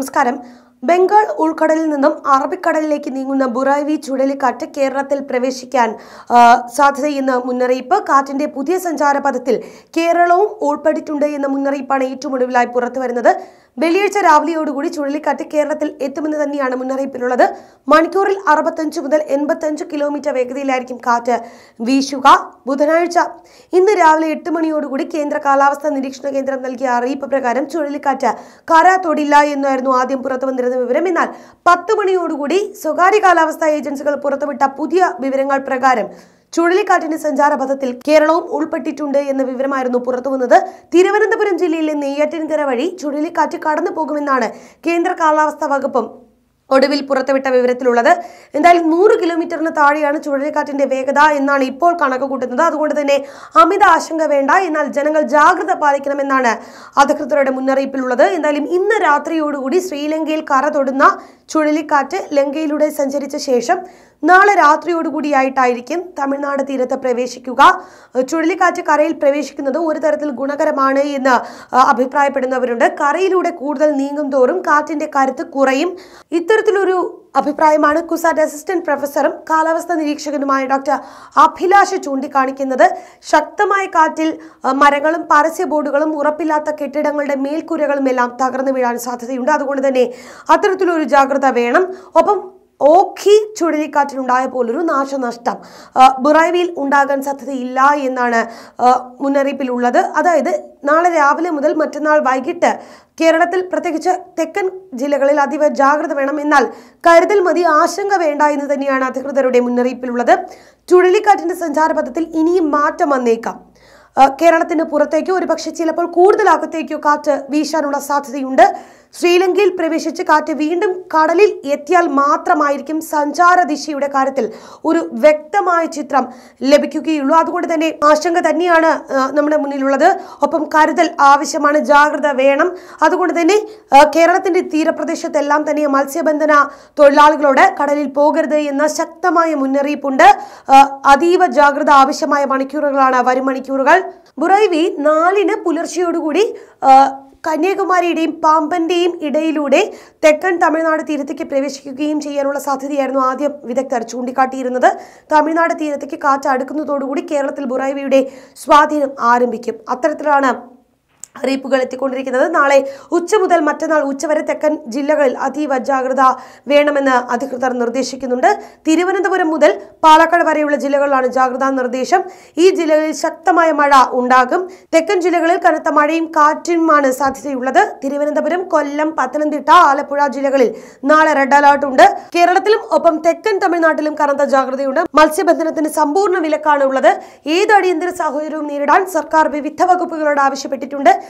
നമസ്കാരം ബംഗാൾ ഉൾക്കടലിൽ നിന്നും അറബിക്കടലിലേക്ക് നീങ്ങുന്ന ബുറാവി ചുഴലിക്കാറ്റ് കേരളത്തിൽ പ്രവേശിക്കാൻ സാധ്യതയെന്ന മുന്നറിയിപ്പ് കാറ്റിന്റെ പുതിയ സഞ്ചാരപഥത്തിൽ കേരളവും ഉൾപ്പെട്ടിട്ടുണ്ട് എന്ന മുന്നറിയിപ്പാണ് ഏറ്റവും ഒടുവിലായി പുറത്തുവരുന്നത് വെള്ളിയാഴ്ച രാവിലെയോടുകൂടി ചുഴലിക്കാറ്റ് കേരളത്തിൽ എത്തുമെന്ന് തന്നെയാണ് മുന്നറിയിപ്പിലുള്ളത് മണിക്കൂറിൽ അറുപത്തഞ്ച് മുതൽ എൺപത്തഞ്ച് കിലോമീറ്റർ വേഗതയിലായിരിക്കും കാറ്റ് വീശുക ബുധനാഴ്ച ഇന്ന് രാവിലെ എട്ട് മണിയോടുകൂടി കേന്ദ്ര കാലാവസ്ഥാ നിരീക്ഷണ കേന്ദ്രം നൽകിയ അറിയിപ്പ് പ്രകാരം ചുഴലിക്കാറ്റ് കര തൊടില്ല എന്നായിരുന്നു ആദ്യം പുറത്തുവന്നിരുന്നത് ലഭിക്കുന്ന വിവരം എന്നാൽ പത്ത് മണിയോടുകൂടി സ്വകാര്യ കാലാവസ്ഥാ ഏജൻസികൾ പുറത്തുവിട്ട പുതിയ വിവരങ്ങൾ പ്രകാരം ചുഴലിക്കാറ്റിന്റെ സഞ്ചാരപഥത്തിൽ കേരളവും ഉൾപ്പെട്ടിട്ടുണ്ട് എന്ന വിവരമായിരുന്നു പുറത്തുവന്നത് തിരുവനന്തപുരം ജില്ലയിലെ നെയ്യാറ്റിൻകര വഴി ചുഴലിക്കാറ്റ് കടന്നു പോകുമെന്നാണ് കേന്ദ്ര കാലാവസ്ഥാ വകുപ്പും ഒടുവിൽ പുറത്തുവിട്ട വിവരത്തിലുള്ളത് എന്തായാലും നൂറ് കിലോമീറ്ററിന് താഴെയാണ് ചുഴലിക്കാറ്റിന്റെ വേഗത എന്നാണ് ഇപ്പോൾ കണക്ക് കൂട്ടുന്നത് അതുകൊണ്ട് തന്നെ അമിത ആശങ്ക വേണ്ട എന്നാൽ ജനങ്ങൾ ജാഗ്രത പാലിക്കണമെന്നാണ് അധികൃതരുടെ മുന്നറിയിപ്പിലുള്ളത് എന്തായാലും ഇന്ന് രാത്രിയോടുകൂടി ശ്രീലങ്കയിൽ കറ തൊടുന്ന ചുഴലിക്കാറ്റ് ലങ്കയിലൂടെ സഞ്ചരിച്ച ശേഷം നാളെ രാത്രിയോടുകൂടിയായിട്ടായിരിക്കും തമിഴ്നാട് തീരത്ത് പ്രവേശിക്കുക ചുഴലിക്കാറ്റ് കരയിൽ പ്രവേശിക്കുന്നത് ഒരു തരത്തിൽ ഗുണകരമാണ് എന്ന് അഭിപ്രായപ്പെടുന്നവരുണ്ട് കരയിലൂടെ കൂടുതൽ നീങ്ങും തോറും കാറ്റിന്റെ കരുത്ത് കുറയും ഇത്തരം ഇത്തരത്തിലൊരു അഭിപ്രായമാണ് കുസാറ്റ് അസിസ്റ്റന്റ് പ്രൊഫസറും കാലാവസ്ഥാ നിരീക്ഷകനുമായ ഡോക്ടർ അഭിലാഷ് ചൂണ്ടിക്കാണിക്കുന്നത് ശക്തമായ കാറ്റിൽ മരങ്ങളും പരസ്യ ബോർഡുകളും ഉറപ്പില്ലാത്ത കെട്ടിടങ്ങളുടെ മേൽക്കൂരകളും എല്ലാം തകർന്നു വീഴാൻ സാധ്യതയുണ്ട് അതുകൊണ്ട് തന്നെ അത്തരത്തിലൊരു ജാഗ്രത വേണം ഒപ്പം ഓഖി ചുഴലിക്കാറ്റിലുണ്ടായ പോലൊരു നാശനഷ്ടം ബുറൈവിയിൽ ഉണ്ടാകാൻ സാധ്യതയില്ല എന്നാണ് മുന്നറിയിപ്പിലുള്ളത് അതായത് നാളെ രാവിലെ മുതൽ മറ്റന്നാൾ വൈകിട്ട് കേരളത്തിൽ പ്രത്യേകിച്ച് തെക്കൻ ജില്ലകളിൽ അതീവ ജാഗ്രത വേണം എന്നാൽ കരുതൽ മതി ആശങ്ക വേണ്ട എന്ന് തന്നെയാണ് അധികൃതരുടെ മുന്നറിയിപ്പിലുള്ളത് ചുഴലിക്കാറ്റിന്റെ സഞ്ചാരപഥത്തിൽ ഇനിയും മാറ്റം വന്നേക്കാം കേരളത്തിന് പുറത്തേക്കോ ഒരുപക്ഷെ ചിലപ്പോൾ കൂടുതൽ അകത്തേക്കോ കാറ്റ് വീശാനുള്ള സാധ്യതയുണ്ട് ശ്രീലങ്കയിൽ പ്രവേശിച്ച് കാറ്റ് വീണ്ടും കടലിൽ എത്തിയാൽ മാത്രമായിരിക്കും സഞ്ചാര ദിശയുടെ കാര്യത്തിൽ ഒരു വ്യക്തമായ ചിത്രം ലഭിക്കുകയുള്ളൂ അതുകൊണ്ട് തന്നെ ആശങ്ക തന്നെയാണ് നമ്മുടെ മുന്നിലുള്ളത് ഒപ്പം കരുതൽ ആവശ്യമാണ് ജാഗ്രത വേണം അതുകൊണ്ട് തന്നെ കേരളത്തിന്റെ തീരപ്രദേശത്തെല്ലാം തന്നെ മത്സ്യബന്ധന തൊഴിലാളികളോട് കടലിൽ പോകരുത് എന്ന ശക്തമായ മുന്നറിയിപ്പുണ്ട് അതീവ ജാഗ്രത ആവശ്യമായ മണിക്കൂറുകളാണ് വരും മണിക്കൂറുകൾ ബുറൈവി നാലിന് പുലർച്ചെയോടുകൂടി കന്യാകുമാരിയുടെയും പാമ്പന്റെയും ഇടയിലൂടെ തെക്കൻ തമിഴ്നാട് തീരത്തേക്ക് പ്രവേശിക്കുകയും ചെയ്യാനുള്ള സാധ്യതയായിരുന്നു ആദ്യം വിദഗ്ധർ ചൂണ്ടിക്കാട്ടിയിരുന്നത് തമിഴ്നാട് തീരത്തേക്ക് കാറ്റ് അടുക്കുന്നതോടുകൂടി കേരളത്തിൽ ബുറൈവിയുടെ സ്വാധീനം ആരംഭിക്കും അത്തരത്തിലാണ് അറിയിപ്പുകൾ എത്തിക്കൊണ്ടിരിക്കുന്നത് നാളെ ഉച്ച മുതൽ മറ്റന്നാൾ ഉച്ചവരെ തെക്കൻ ജില്ലകളിൽ അതീവ ജാഗ്രത വേണമെന്ന് അധികൃതർ നിർദ്ദേശിക്കുന്നുണ്ട് തിരുവനന്തപുരം മുതൽ പാലക്കാട് വരെയുള്ള ജില്ലകളിലാണ് ജാഗ്രതാ നിർദ്ദേശം ഈ ജില്ലകളിൽ ശക്തമായ മഴ ഉണ്ടാകും തെക്കൻ ജില്ലകളിൽ കനത്ത മഴയും കാറ്റുമാണ് സാധ്യതയുള്ളത് തിരുവനന്തപുരം കൊല്ലം പത്തനംതിട്ട ആലപ്പുഴ ജില്ലകളിൽ നാളെ റെഡ് അലർട്ട് ഉണ്ട് കേരളത്തിലും ഒപ്പം തെക്കൻ തമിഴ്നാട്ടിലും കനത്ത ജാഗ്രതയുണ്ട് മത്സ്യബന്ധനത്തിന് സമ്പൂർണ്ണ വിലക്കാണ് ഉള്ളത് ഏത് അടിയന്തര സാഹചര്യവും നേരിടാൻ സർക്കാർ വിവിധ വകുപ്പുകളോട് ആവശ്യപ്പെട്ടിട്ടുണ്ട്